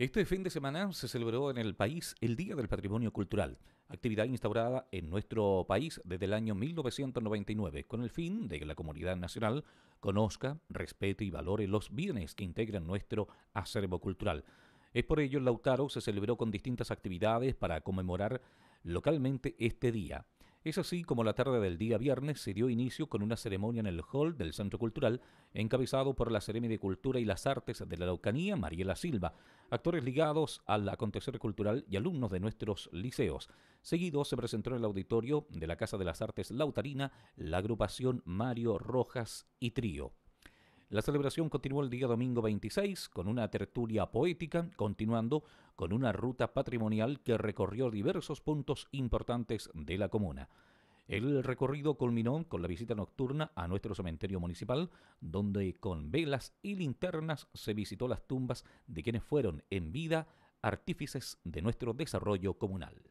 Este fin de semana se celebró en el país el Día del Patrimonio Cultural, actividad instaurada en nuestro país desde el año 1999 con el fin de que la comunidad nacional conozca, respete y valore los bienes que integran nuestro acervo cultural. Es por ello Lautaro se celebró con distintas actividades para conmemorar localmente este día. Es así como la tarde del día viernes se dio inicio con una ceremonia en el hall del Centro Cultural, encabezado por la Seremi de Cultura y las Artes de la Araucanía, Mariela Silva, actores ligados al acontecer cultural y alumnos de nuestros liceos. Seguido se presentó en el auditorio de la Casa de las Artes Lautarina la agrupación Mario Rojas y Trío. La celebración continuó el día domingo 26 con una tertulia poética, continuando con una ruta patrimonial que recorrió diversos puntos importantes de la comuna. El recorrido culminó con la visita nocturna a nuestro cementerio municipal, donde con velas y linternas se visitó las tumbas de quienes fueron en vida artífices de nuestro desarrollo comunal.